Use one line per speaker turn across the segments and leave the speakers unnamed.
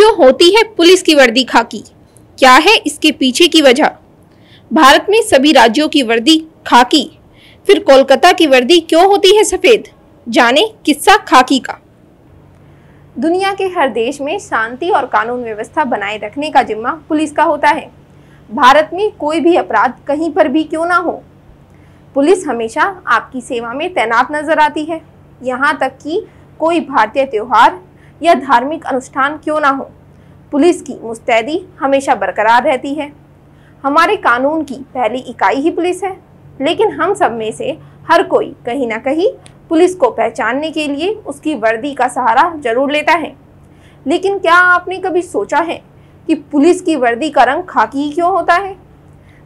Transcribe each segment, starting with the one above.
क्यों होती है पुलिस की वर्दी खाकी क्या है इसके पीछे की वजह भारत में सभी राज्यों की वर्दी खाकी फिर कोलकाता की वर्दी क्यों होती है सफ़ेद जाने किस्सा खाकी का दुनिया के हर देश में शांति और कानून व्यवस्था बनाए रखने का जिम्मा पुलिस का होता है भारत में कोई भी अपराध कहीं पर भी क्यों ना हो पुलिस हमेशा आपकी सेवा में तैनात नजर आती है यहाँ तक कि कोई भारतीय त्यौहार या धार्मिक अनुष्ठान क्यों ना हो पुलिस की मुस्तैदी हमेशा बरकरार रहती है हमारे कानून की पहली इकाई ही पुलिस है लेकिन हम सब में से हर कोई कहीं ना कहीं पुलिस को पहचानने के लिए उसकी वर्दी का सहारा जरूर लेता है लेकिन क्या आपने कभी सोचा है कि पुलिस की वर्दी का रंग खाकी ही क्यों होता है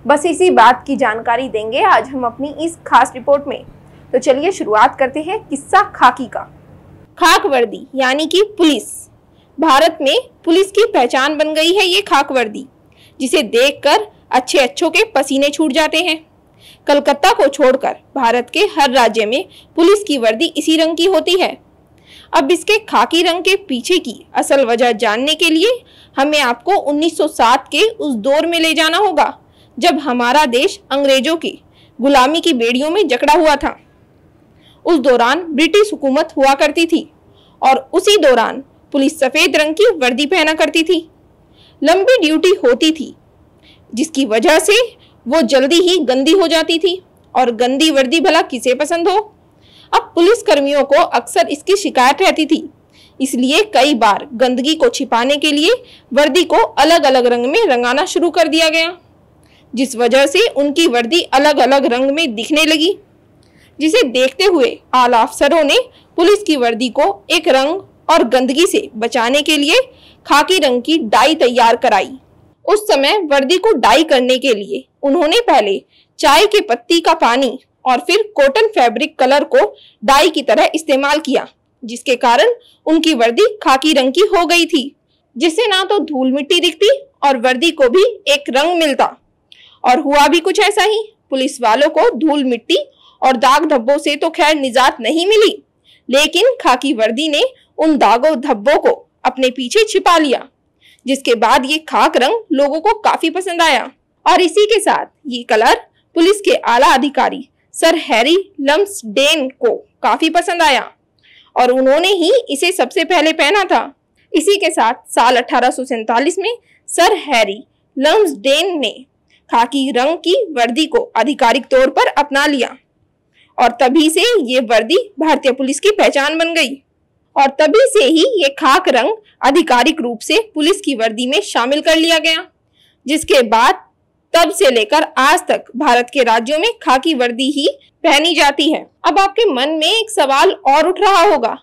बस इसी बात की जानकारी देंगे आज हम अपनी इस खास रिपोर्ट में तो चलिए शुरुआत करते हैं किस्सा खाकी का खाक वर्दी यानी कि पुलिस भारत में पुलिस की पहचान बन गई है ये खाक वर्दी जिसे देखकर अच्छे अच्छों के पसीने छूट जाते हैं कलकत्ता को छोड़कर भारत के हर राज्य में पुलिस की वर्दी इसी रंग की होती है अब इसके खाकी रंग के पीछे की असल वजह जानने के लिए हमें आपको 1907 के उस दौर में ले जाना होगा जब हमारा देश अंग्रेजों की गुलामी की बेड़ियों में जकड़ा हुआ था उस दौरान ब्रिटिश हुकूमत हुआ करती थी और उसी दौरान पुलिस सफ़ेद रंग की वर्दी पहना करती थी लंबी ड्यूटी होती थी जिसकी वजह से वो जल्दी ही गंदी हो जाती थी और गंदी वर्दी भला किसे पसंद हो अब पुलिस कर्मियों को अक्सर इसकी शिकायत रहती थी इसलिए कई बार गंदगी को छिपाने के लिए वर्दी को अलग अलग रंग में रंगाना शुरू कर दिया गया जिस वजह से उनकी वर्दी अलग अलग रंग में दिखने लगी जिसे देखते हुए आला अफसरों ने पुलिस की वर्दी को एक रंग और गंदगी से बचाने के लिए खाकी रंग की डाई तैयार कराई उस समय वर्दी को डाई करने के लिए उन्होंने पहले चाय के पत्ती का पानी और फिर कॉटन फैब्रिक कलर को डाई की तरह इस्तेमाल किया जिसके कारण उनकी वर्दी खाकी रंग की हो गई थी जिससे ना तो धूल मिट्टी दिखती और वर्दी को भी एक रंग मिलता और हुआ भी कुछ ऐसा ही पुलिस वालों को धूल मिट्टी और दाग धब्बों से तो खैर निजात नहीं मिली लेकिन खाकी वर्दी ने उन दागो धब्बों को अपने पीछे छिपा लिया जिसके बाद ये खाक रंग लोगों को काफी पसंद आया और इसी के साथ ये कलर पुलिस के आला अधिकारी सर हैरी लम्स डेन को काफी पसंद आया और उन्होंने ही इसे सबसे पहले पहना था इसी के साथ साल अठारह में सर हैरी लम्स डेन ने खाकी रंग की वर्दी को आधिकारिक तौर पर अपना लिया और तभी से ये वर्दी भारतीय पुलिस की पहचान बन गई और तभी से ही ये खाक रंग आधिकारिक रूप से पुलिस की वर्दी में शामिल कर लिया गया जिसके बाद तब से लेकर आज तक भारत के राज्यों में खाकी वर्दी ही पहनी जाती है अब आपके मन में एक सवाल और उठ रहा होगा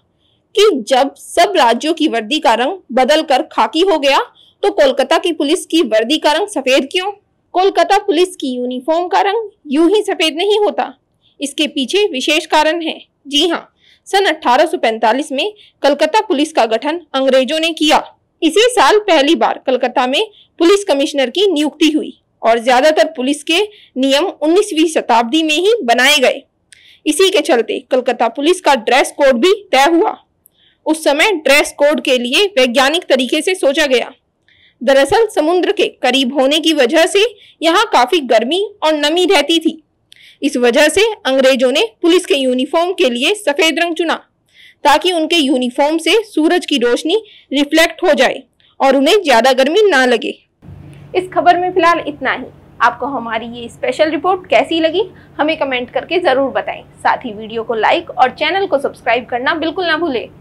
कि जब सब राज्यों की वर्दी का रंग बदल कर खाकी हो गया तो कोलकाता की पुलिस की वर्दी का रंग सफेद क्यों कोलकाता पुलिस की यूनिफॉर्म का रंग यूं ही सफेद नहीं होता इसके पीछे विशेष कारण है जी हाँ सन 1845 में कलकत्ता पुलिस का गठन अंग्रेजों ने किया इसी साल पहली बार कलकत्ता में पुलिस कमिश्नर की नियुक्ति हुई और ज्यादातर पुलिस के नियम 19वीं शताब्दी में ही बनाए गए इसी के चलते कलकत्ता पुलिस का ड्रेस कोड भी तय हुआ उस समय ड्रेस कोड के लिए वैज्ञानिक तरीके से सोचा गया दरअसल समुद्र के करीब होने की वजह से यहाँ काफी गर्मी और नमी रहती थी इस वजह से अंग्रेजों ने पुलिस के यूनिफॉर्म के लिए सफ़ेद रंग चुना ताकि उनके यूनिफॉर्म से सूरज की रोशनी रिफ्लेक्ट हो जाए और उन्हें ज़्यादा गर्मी ना लगे इस खबर में फिलहाल इतना ही आपको हमारी ये स्पेशल रिपोर्ट कैसी लगी हमें कमेंट करके ज़रूर बताएं साथ ही वीडियो को लाइक और चैनल को सब्सक्राइब करना बिल्कुल ना भूलें